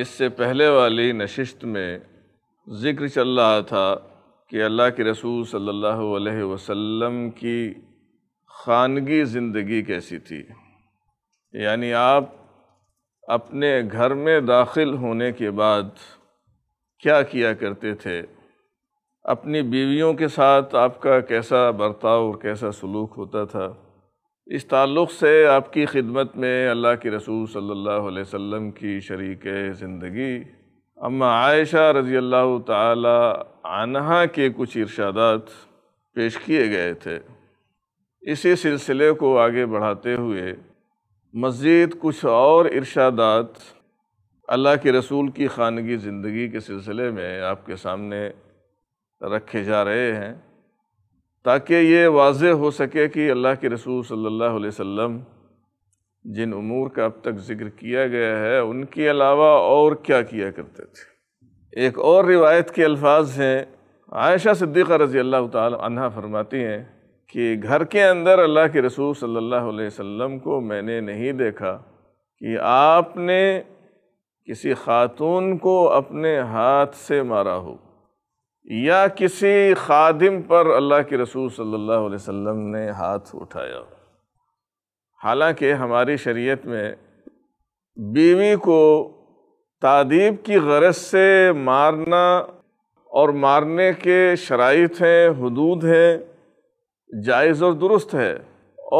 इससे पहले वाली नशिस्त में ज़िक्र चल रहा था कि अल्लाह के रसूल सल्लल्लाहु अलैहि वसल्लम की खानगी ज़िंदगी कैसी थी यानी आप अपने घर में दाखिल होने के बाद क्या किया करते थे अपनी बीवियों के साथ आपका कैसा बर्ताव और कैसा सलूक होता था इस ताल्लुक़ से आपकी खिदमत में अल्लाह के रसूल सल्लल्लाहु अलैहि वसल्लम की शरीक ज़िंदगी अम्मा आयशा रज़ी अल्लाह तहा के कुछ इरशादात पेश किए गए थे इसी सिलसिले को आगे बढ़ाते हुए मज़ीद कुछ और इरशादात अल्लाह के रसूल की खानगी ज़िंदगी के सिलसिले में आपके सामने रखे जा रहे हैं ताकि ये वाज हो सके कि अल्लाह के रसूल सल्लल्लाहु अलैहि वसल्लम जिन अमूर का अब तक ज़िक्र किया गया है उनके अलावा और क्या किया करते थे एक और रिवायत के अल्फाज हैं आयशा सिद्दीक़ा रज़ी अल्लाह तहा फरमाती हैं कि घर के अंदर अल्लाह के रसूल सल्लल्लाहु अलैहि वसल्लम को मैंने नहीं देखा कि आपने किसी खातून को अपने हाथ से मारा हो या किसी खादिम पर अल्लाह के रसूल सल्लल्लाहु अलैहि वसल्लम ने हाथ उठाया हालांकि हमारी शरीयत में बीवी को तादीब की गरज से मारना और मारने के शराइत हैं हदूद हैं जायज़ और दुरुस्त है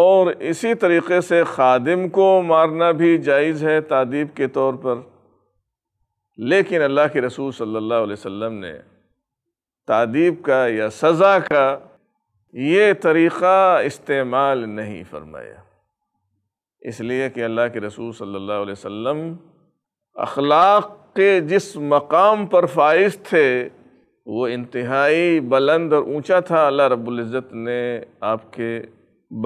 और इसी तरीके से खादिम को मारना भी जायज़ है तादीब के तौर पर लेकिन अल्लाह के रसूल सल्लल्लाहु अलैहि वसल्लम ने तादीब का या सज़ा का ये तरीक़ा इस्तेमाल नहीं फरमाया इसलिए कि अल्लाह के रसूल सल्लल्लाहु अलैहि वसल्लम अखलाक के जिस मकाम पर फाइज थे वो इंतहाई बुलंद और ऊंचा था अल्लाह रब्ज़त ने आपके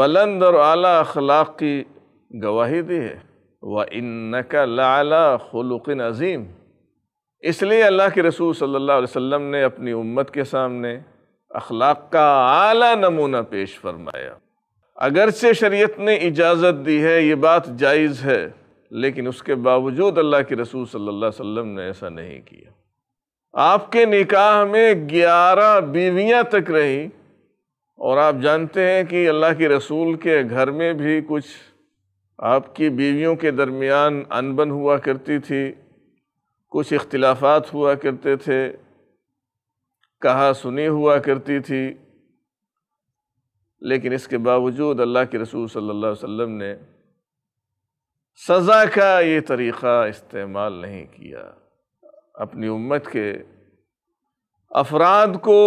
बुलंद और आला अखलाक की गवाही दी है व इन्नका लाला खुलुकिन अज़ीम इसलिए अल्लाह के रसूल सल्लल्लाहु अलैहि वसल्लम ने अपनी उम्मत के सामने अखलाक का आला नमूना पेश फरमाया अगरचे शरीयत ने इजाज़त दी है ये बात जायज़ है लेकिन उसके बावजूद अल्लाह के रसूल सल्लल्लाहु अलैहि वसल्लम ने ऐसा नहीं किया आपके निकाह में ग्यारह बीवियाँ तक रही और आप जानते हैं कि अल्लाह के रसूल के घर में भी कुछ आपकी बीवियों के दरमियान अनबन हुआ करती थी कुछ इख्तिलाफात हुआ करते थे कहा सुनी हुआ करती थी लेकिन इसके बावजूद अल्लाह के रसूल सल्लल्लाहु अलैहि वसल्लम ने सज़ा का ये तरीक़ा इस्तेमाल नहीं किया अपनी उम्मत के अफराद को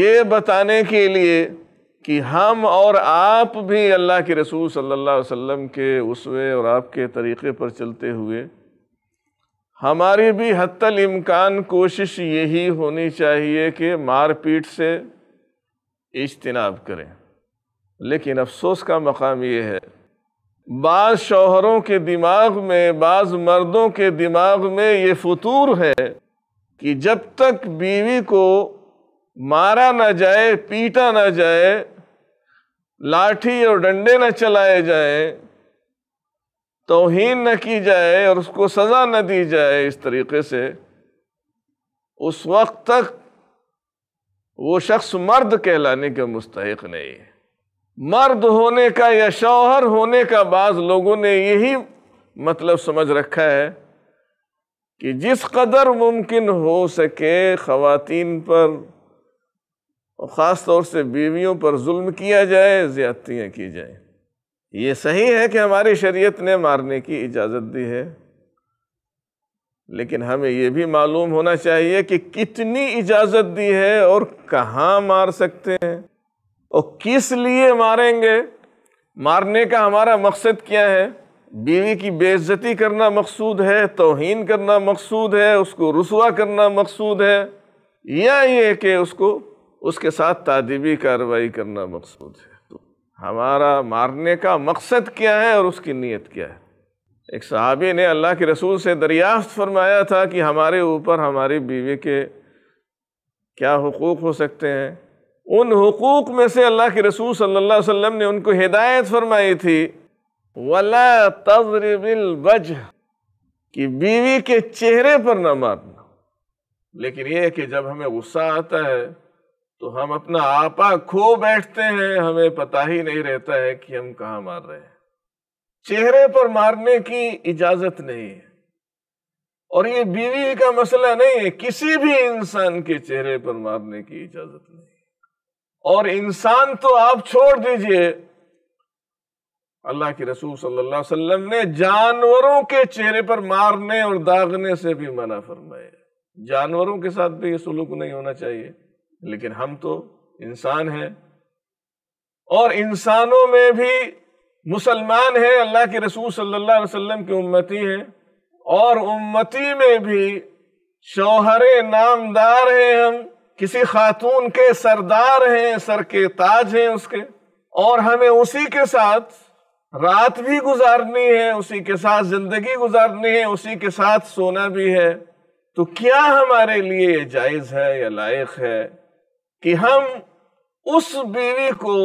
ये बताने के लिए कि हम और आप भी अल्लाह के रसूल सल्लल्लाहु अलैहि वसल्लम के उसवे और आपके तरीक़े पर चलते हुए हमारी भी हतल इम्कान कोशिश यही होनी चाहिए कि मारपीट से इजतनाब करें लेकिन अफसोस का मकाम ये है बाज़ शोहरों के दिमाग में बाज़ मर्दों के दिमाग में ये फतूर है कि जब तक बीवी को मारा ना जाए पीटा ना जाए लाठी और डंडे ना चलाए जाएं तोहन न की जाए और उसको सज़ा न दी जाए इस तरीके से उस वक्त तक वो शख्स मर्द कहलाने के मुस्तक नहीं है मर्द होने का या शौहर होने का बाज़ लोगों ने यही मतलब समझ रखा है कि जिस कदर मुमकिन हो सके ख़वातीन पर और ख़ास तौर से बीवियों पर जुल्म किया जाए ज़्यादतियाँ की जाएँ ये सही है कि हमारी शरीयत ने मारने की इजाज़त दी है लेकिन हमें यह भी मालूम होना चाहिए कि कितनी इजाज़त दी है और कहाँ मार सकते हैं और किस लिए मारेंगे मारने का हमारा मकसद क्या है बीवी की बेइज्जती करना मकसूद है तोहन करना मकसूद है उसको रसुआ करना मकसूद है या ये कि उसको उसके साथ तादीबी कार्रवाई करना मकसूद है हमारा मारने का मकसद क्या है और उसकी नीयत क्या है एक सहाबी ने अल्लाह के रसूल से दरियाफ्त फरमाया था कि हमारे ऊपर हमारी बीवी के क्या हकूक़ हो सकते हैं उन हकूक़ में से अल्लाह के रसूल सल्लल्लाहु अलैहि वसल्लम ने उनको हिदायत फरमाई थी वला तजरबिल वजह कि बीवी के चेहरे पर ना मारना लेकिन यह कि जब हमें गुस्सा आता है तो हम अपना आपा खो बैठते हैं हमें पता ही नहीं रहता है कि हम कहा मार रहे हैं चेहरे पर मारने की इजाजत नहीं है और ये बीवी का मसला नहीं है किसी भी इंसान के चेहरे पर मारने की इजाजत नहीं और इंसान तो आप छोड़ दीजिए अल्लाह के रसूल सल्लल्लाहु अलैहि वसल्लम ने जानवरों के चेहरे पर मारने और दागने से भी मना फरमाया जानवरों के साथ भी ये सुलूक नहीं होना चाहिए लेकिन हम तो इंसान हैं और इंसानों में भी मुसलमान हैं अल्लाह के रसूल सल्लल्लाहु अलैहि वसल्लम की उम्मती हैं और उम्मती में भी शौहरे नामदार हैं हम किसी खातून के सरदार हैं सर के ताज हैं उसके और हमें उसी के साथ रात भी गुजारनी है उसी के साथ जिंदगी गुजारनी है उसी के साथ सोना भी है तो क्या हमारे लिए जायज़ है या लायक है कि हम उस बीवी को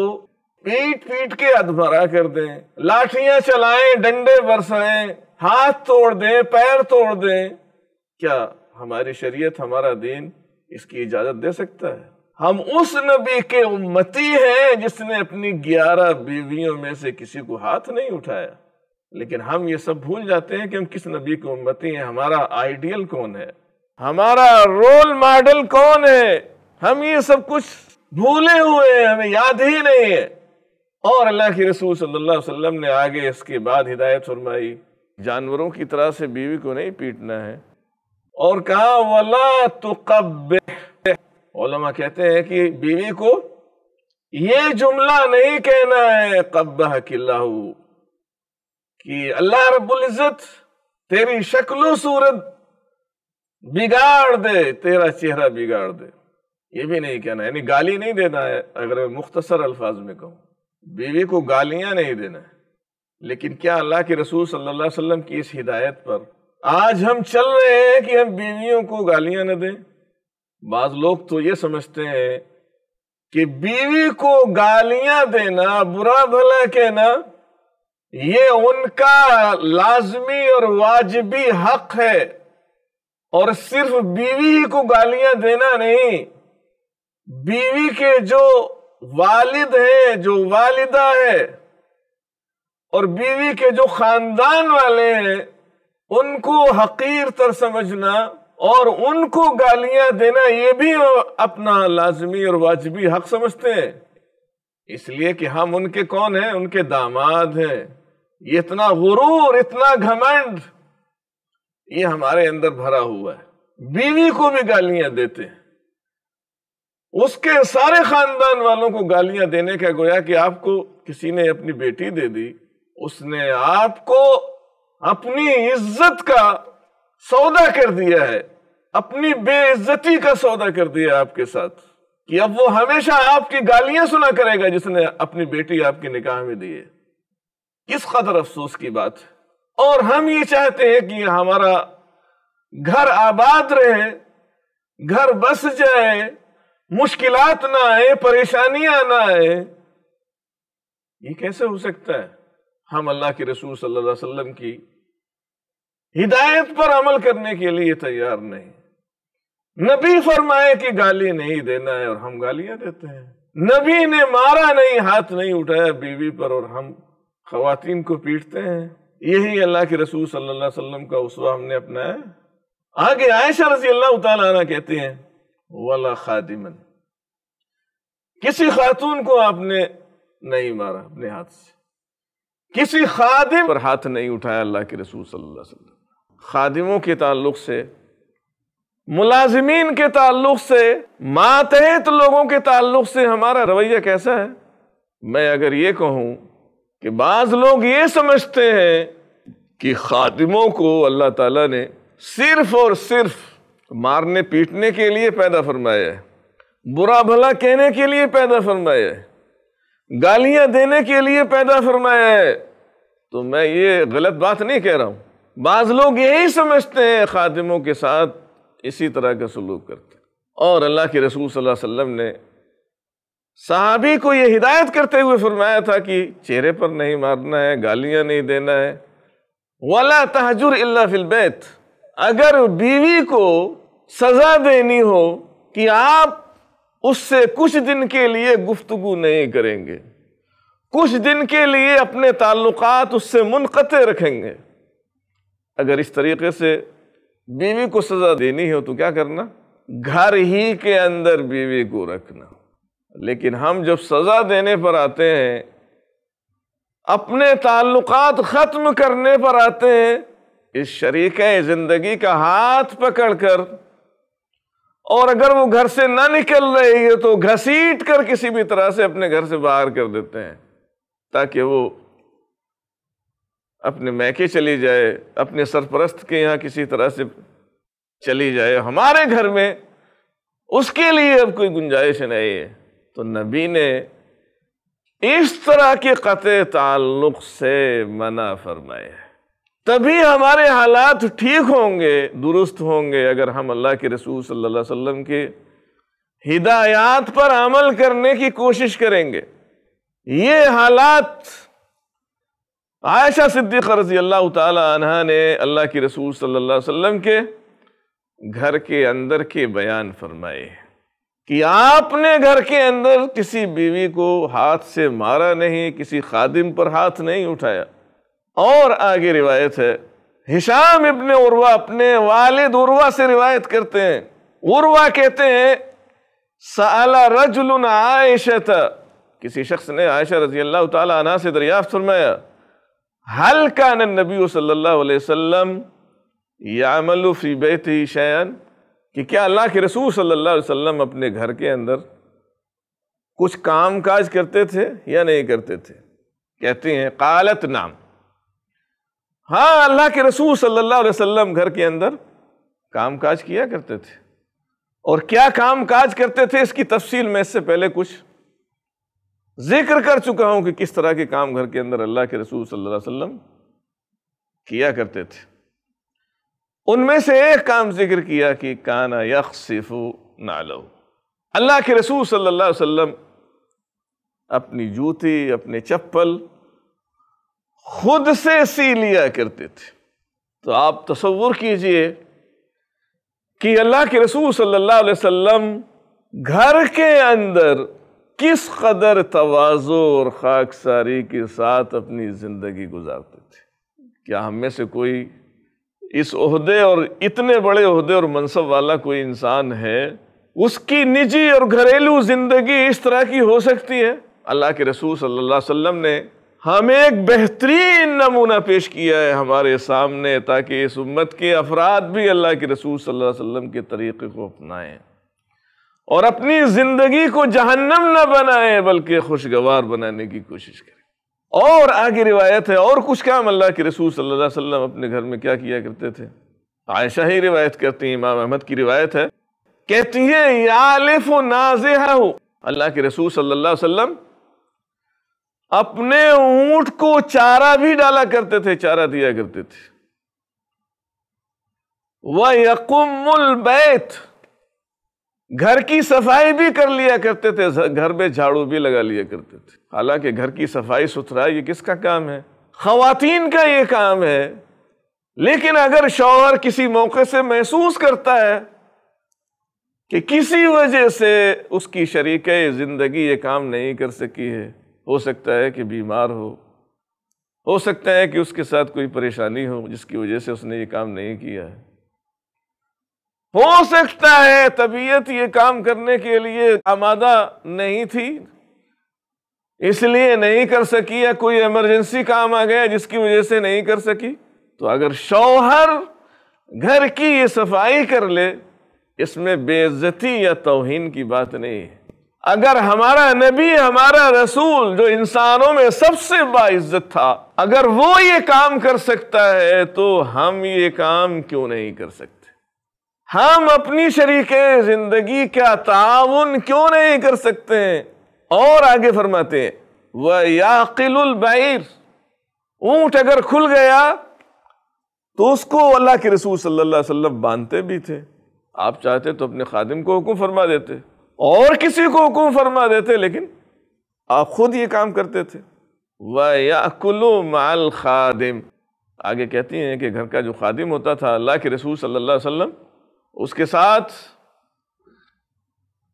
पीट पीट के अधमरा कर दें लाठियां चलाएं डंडे बरसाएं हाथ तोड़ दें पैर तोड़ दें क्या हमारी शरीयत हमारा दीन इसकी इजाजत दे सकता है हम उस नबी के उम्मती हैं जिसने अपनी ग्यारह बीवियों में से किसी को हाथ नहीं उठाया लेकिन हम ये सब भूल जाते हैं कि हम किस नबी के उम्मती हैं हमारा आइडियल कौन है हमारा रोल मॉडल कौन है हम ये सब कुछ भूले हुए हैं हमें याद ही नहीं है और अल्लाह के रसूल सल्लल्लाहु अलैहि वसल्लम ने आगे इसके बाद हिदायत फरमाई जानवरों की तरह से बीवी को नहीं पीटना है और कहा वला तो कहते हैं कि बीवी को ये जुमला नहीं कहना है कब्बा किल्ला कि अल्लाह रब्बुल इज़्ज़त तेरी शक्लो सूरत बिगाड़ दे तेरा चेहरा बिगाड़ दे ये भी नहीं कहना यानी गाली नहीं देना है अगर मैं मुख्तसर अल्फाज में कहूँ बीवी को गालियाँ नहीं देना है लेकिन क्या अल्लाह के रसूल सल्लल्लाहु अलैहि वसल्लम की इस हिदायत पर आज हम चल रहे हैं कि हम बीवियों को गालियां न दें बाज लोग तो ये समझते हैं कि बीवी को गालियां देना बुरा भला कहना ये उनका लाजमी और वाजबी हक है और सिर्फ बीवी को गालियां देना नहीं बीवी के जो वालिद है जो वालिदा है और बीवी के जो खानदान वाले हैं उनको हकीर तर समझना और उनको गालियां देना ये भी अपना लाजमी और वाजबी हक समझते हैं इसलिए कि हम उनके कौन हैं उनके दामाद हैं ये इतना गुरूर इतना घमंड ये हमारे अंदर भरा हुआ है बीवी को भी गालियां देते हैं उसके सारे खानदान वालों को गालियां देने का गोया कि आपको किसी ने अपनी बेटी दे दी उसने आपको अपनी इज्जत का सौदा कर दिया है अपनी बेइज्जती का सौदा कर दिया आपके साथ कि अब वो हमेशा आपकी गालियां सुना करेगा जिसने अपनी बेटी आपके निकाह में दी है किस कदर अफसोस की बात और हम ये चाहते हैं कि हमारा घर आबाद रहे घर बस जाए मुश्किल ना आए परेशानियां ना आए ये कैसे हो सकता है हम अल्लाह के रसूल सल्लल्लाहु अलैहि वसल्लम की हिदायत पर अमल करने के लिए तैयार नहीं नबी फरमाए कि गाली नहीं देना है और हम गालियां देते हैं नबी ने मारा नहीं हाथ नहीं उठाया बीवी पर और हम खातन को पीटते हैं यही अल्लाह के रसूल सल्लल्लाहु अलैहि वसल्लम का उसवा हमने अपनाया आगे आयशा रजी अल्लाह तला हैं वाला खादिमन किसी खातून को आपने नहीं मारा अपने हाथ से किसी खादिम पर हाथ नहीं उठाया अल्लाह के रसूल सल्लल्लाहु अलैहि वसल्लम खादिमों के ताल्लुक से मुलाजमीन के ताल्लुक से मातहत लोगों के ताल्लुक से हमारा रवैया कैसा है मैं अगर ये कहूं कि बाज़ लोग ये समझते हैं कि खादिमों को अल्लाह ताला ने सिर्फ और सिर्फ़ मारने पीटने के लिए पैदा फरमाया है बुरा भला कहने के लिए पैदा फरमाया है गालियां देने के लिए पैदा फरमाया है तो मैं ये गलत बात नहीं कह रहा हूँ बाज़ लोग यही समझते हैं ख़ादिमों के साथ इसी तरह का सलूक करते और अल्लाह के रसूल सल्लल्लाहु अलैहि वसल्लम ने साहबी को यह हिदायत करते हुए फरमाया था कि चेहरे पर नहीं मारना है गालियाँ नहीं देना है वाला तहजुर अल्ला फिलबैत अगर बीवी को सजा देनी हो कि आप उससे कुछ दिन के लिए गुफ्तगु नहीं करेंगे कुछ दिन के लिए अपने ताल्लुकात उससे मुनक़ रखेंगे अगर इस तरीके से बीवी को सज़ा देनी हो तो क्या करना घर ही के अंदर बीवी को रखना लेकिन हम जब सज़ा देने पर आते हैं अपने ताल्लुकात ख़त्म करने पर आते हैं इस शरीक ज़िंदगी का हाथ पकड़कर और अगर वो घर से ना निकल रही है तो घसीट कर किसी भी तरह से अपने घर से बाहर कर देते हैं ताकि वो अपने मैके चली जाए अपने सरपरस्त के यहाँ किसी तरह से चली जाए हमारे घर में उसके लिए अब कोई गुंजाइश नहीं है तो नबी ने इस तरह के कत ताल्लुक से मना फरमाया है तभी हमारे हालात ठीक होंगे दुरुस्त होंगे अगर हम अल्लाह के रसूल सल्लल्लाहु अलैहि वसल्लम के हिदायत पर अमल करने की कोशिश करेंगे ये हालात आयशा सिद्दीक़ रजी अल्लाह तहा ने अल्लाह के रसूल सल्लल्लाहु अलैहि वसल्लम के घर के अंदर के बयान फरमाए कि आपने घर के अंदर किसी बीवी को हाथ से मारा नहीं किसी खादिम पर हाथ नहीं उठाया और आगे रिवायत है हिशाम इब्ने उर्वा अपने वालिद उर्वा से रिवायत करते हैं उर्वा कहते हैं साला रजुल आयशत किसी शख्स ने आयशा रजी अल्लाह तला से दरियाफ्त फरमाया हल का नबी सल्लाम यामल फ़ी बैत शयन कि क्या अल्लाह के रसूल सल्लल्लाहु अलैहि वसल्लम अपने घर के अंदर कुछ काम काज करते थे या नहीं करते थे कहते हैं कालत नाम हाँ अल्लाह के रसूल सल्लल्लाहु अलैहि वसल्लम घर के अंदर काम काज किया करते थे और क्या काम काज करते थे इसकी तफसील मैं इससे पहले कुछ जिक्र कर चुका हूं कि किस तरह के काम घर के अंदर अल्लाह के रसूल सल्लल्लाहु अलैहि वसल्लम किया करते थे उनमें से एक काम जिक्र किया कि काना यकसिफु नालो अल्लाह के रसूल सल्लल्लाहु अलैहि वसल्लम अपनी जूती अपने चप्पल खुद से सी लिया करते थे तो आप तस्वुर कीजिए कि अल्लाह के रसूल सल्लल्लाहु अलैहि वसल्लम घर के अंदर किस कदर तवाजो और खाकसारी के साथ अपनी ज़िंदगी गुजारते थे क्या हम में से कोई इस ओहदे और इतने बड़े ओहदे और मनसब वाला कोई इंसान है उसकी निजी और घरेलू ज़िंदगी इस तरह की हो सकती है अल्लाह के रसूल सल्लल्लाहु अलैहि वसल्लम ने हमें एक बेहतरीन नमूना पेश किया है हमारे सामने ताकि इस उम्मत के अफराद भी अल्लाह के रसूल सल्लल्लाहु अलैहि वसल्लम के तरीक़े को अपनाएं और अपनी ज़िंदगी को जहन्नम न बनाएं बल्कि खुशगवार बनाने की कोशिश करें और आगे रिवायत है और कुछ काम अल्लाह के रसूल सल्लल्लाहु अलैहि वसल्लम अपने घर में क्या किया करते थे आयशा ही रिवायत करती हैं इमाम अहमद की रिवायत है कहती है यालिफ नाजह अल्लाह के रसूल सल्लल्लाहु अलैहि वसल्लम अपने ऊंट को चारा भी डाला करते थे चारा दिया करते थे वह यकुमुल बैत घर की सफाई भी कर लिया करते थे घर में झाड़ू भी लगा लिया करते थे हालांकि घर की सफाई सुथरा ये किसका काम है खातन का ये काम है लेकिन अगर शौहर किसी मौके से महसूस करता है कि किसी वजह से उसकी शरीक ज़िंदगी ये काम नहीं कर सकी है हो सकता है कि बीमार हो हो सकता है कि उसके साथ कोई परेशानी हो जिसकी वजह से उसने ये काम नहीं किया है हो सकता है तबीयत ये काम करने के लिए आमादा नहीं थी इसलिए नहीं कर सकी या कोई इमरजेंसी काम आ गया जिसकी वजह से नहीं कर सकी तो अगर शौहर घर की ये सफाई कर ले इसमें बेइज्जती या तोहन की बात नहीं है अगर हमारा नबी हमारा रसूल जो इंसानों में सबसे बाइज्जत था अगर वो ये काम कर सकता है तो हम ये काम क्यों नहीं कर सकते हम अपनी शरीक ज़िंदगी का ताउन क्यों नहीं कर सकते हैं और आगे फरमाते हैं वह याकिलबैर ऊंट अगर खुल गया तो उसको अल्लाह के रसूल सल्लल्लाहु अलैहि वसल्लम बांधते भी थे आप चाहते तो अपने खादिम को हुक्म फरमा देते और किसी को हुक्म फरमा देते लेकिन आप खुद ये काम करते थे वकुलु माल खादिम आगे कहती हैं कि घर का जो खादिम होता था अल्लाह के रसूल सल्लल्लाहु अलैहि वसल्लम उसके साथ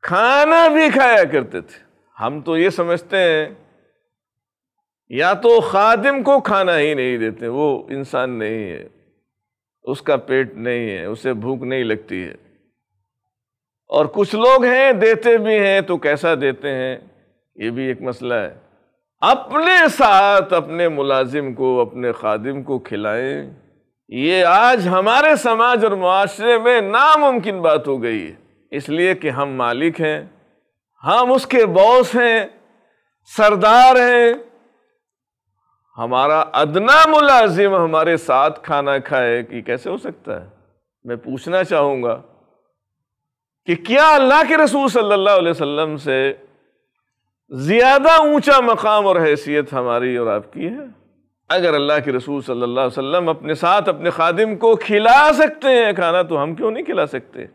खाना भी खाया करते थे हम तो ये समझते हैं या तो खादिम को खाना ही नहीं देते वो इंसान नहीं है उसका पेट नहीं है उसे भूख नहीं लगती है और कुछ लोग हैं देते भी हैं तो कैसा देते हैं ये भी एक मसला है अपने साथ अपने मुलाजिम को अपने खादिम को खिलाएं ये आज हमारे समाज और माशरे में नामुमकिन बात हो गई है इसलिए कि हम मालिक हैं हम उसके बॉस हैं सरदार हैं हमारा अदना मुलाजिम हमारे साथ खाना खाए कि कैसे हो सकता है मैं पूछना चाहूँगा कि क्या अल्लाह के रसूल सल्लल्लाहु अलैहि वसल्लम से ज़्यादा ऊंचा मकाम और हैसियत हमारी और आपकी है अगर अल्लाह के रसूल सल्लल्लाहु अलैहि वसल्लम अपने साथ अपने खादिम को खिला सकते हैं खाना तो हम क्यों नहीं खिला सकते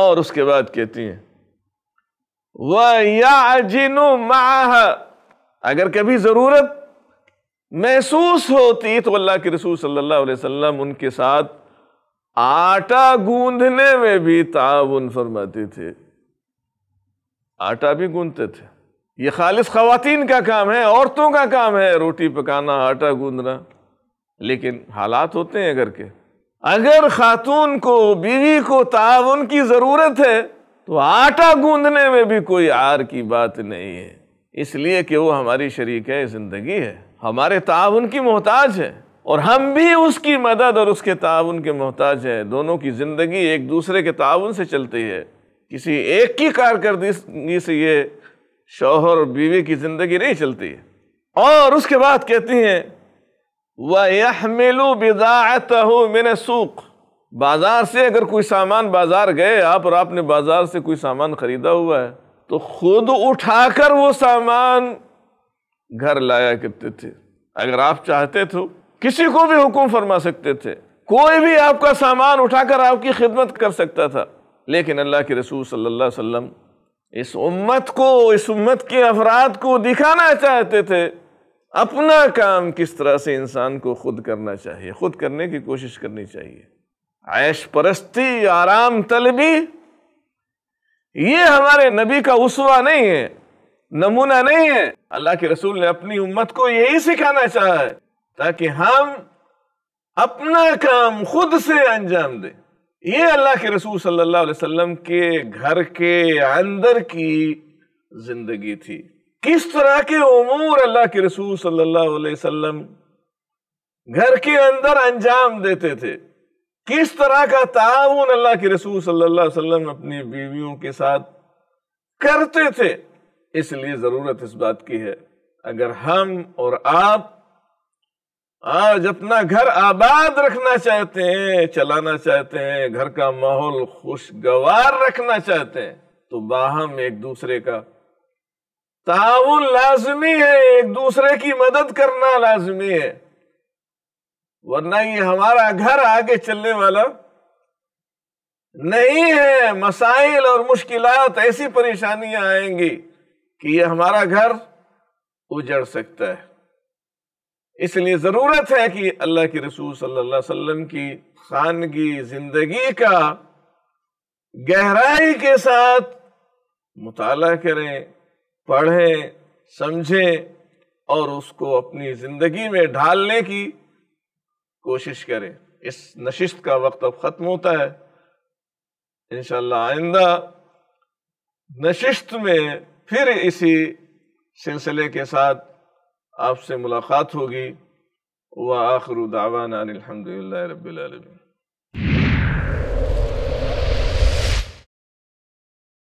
और उसके बाद कहती हैं वह या जिनु माह अगर कभी ज़रूरत महसूस होती तो अल्लाह के रसूल सल्लल्लाहु अलैहि वसल्लम उनके साथ आटा गूंदने में भी ताउन फरमाती थी आटा भी गूंधते थे ये खालिस खातन का काम है औरतों का काम है रोटी पकाना आटा गूंदना लेकिन हालात होते हैं घर के अगर खातून को बीवी को ताउन की ज़रूरत है तो आटा गूंदने में भी कोई आर की बात नहीं है इसलिए कि वो हमारी शरीक ज़िंदगी है हमारे ताउन की मोहताज है और हम भी उसकी मदद और उसके ताउन के मोहताज हैं दोनों की ज़िंदगी एक दूसरे के ताउन से चलती है किसी एक की कारकर्दगी से ये शोहर और बीवी की ज़िंदगी नहीं चलती है और उसके बाद कहती हैं वह मिलू बिदात हो मैंने सूख बाज़ार से अगर कोई सामान बाज़ार गए आप और आपने बाज़ार से कोई सामान ख़रीदा हुआ है तो खुद उठाकर वो सामान घर लाया करते थे अगर आप चाहते तो किसी को भी हुक्म फरमा सकते थे कोई भी आपका सामान उठाकर आपकी खिदमत कर सकता था लेकिन अल्लाह के रसूल सल्लल्लाहु अलैहि वसल्लम इस उम्मत को इस उम्मत के अफराद को दिखाना चाहते थे अपना काम किस तरह से इंसान को खुद करना चाहिए खुद करने की कोशिश करनी चाहिए ऐश परस्ती आराम तलबी ये हमारे नबी का उसवा नहीं है नमूना नहीं है अल्लाह के रसूल ने अपनी उम्मत को यही सिखाना चाहा है ताकि हम अपना काम खुद से अंजाम दें ये अल्लाह के रसूल सल्लल्लाहु अलैहि वसल्लम के घर के अंदर की जिंदगी थी किस तरह के उमूर अल्लाह के रसूल सल्लल्लाहु अलैहि वसल्लम घर के अंदर अंजाम देते थे किस तरह का ताउन अल्लाह के रसूल सल्लल्लाहु अलैहि वसल्लम अपनी बीवियों के साथ करते थे इसलिए ज़रूरत इस बात की है अगर हम और आप आज हाँ, अपना घर आबाद रखना चाहते हैं चलाना चाहते हैं घर का माहौल खुशगवार रखना चाहते हैं तो बाहम एक दूसरे का ताउन लाजमी है एक दूसरे की मदद करना लाजमी है वरना ये हमारा घर आगे चलने वाला नहीं है मसाइल और मुश्किलात ऐसी परेशानियां आएंगी कि ये हमारा घर उजड़ सकता है इसलिए ज़रूरत है कि अल्लाह के रसूल सल्लल्लाहु अलैहि वसल्लम की खानगी ज़िंदगी का गहराई के साथ मुताला करें पढ़ें समझें और उसको अपनी ज़िंदगी में ढालने की कोशिश करें इस नशिस्त का वक्त अब ख़त्म होता है इन आइंदा नशिस्त में फिर इसी सिलसिले के साथ आपसे मुलाकात होगी व आखरू दावाना अलहमदिल्ला रबीआलमी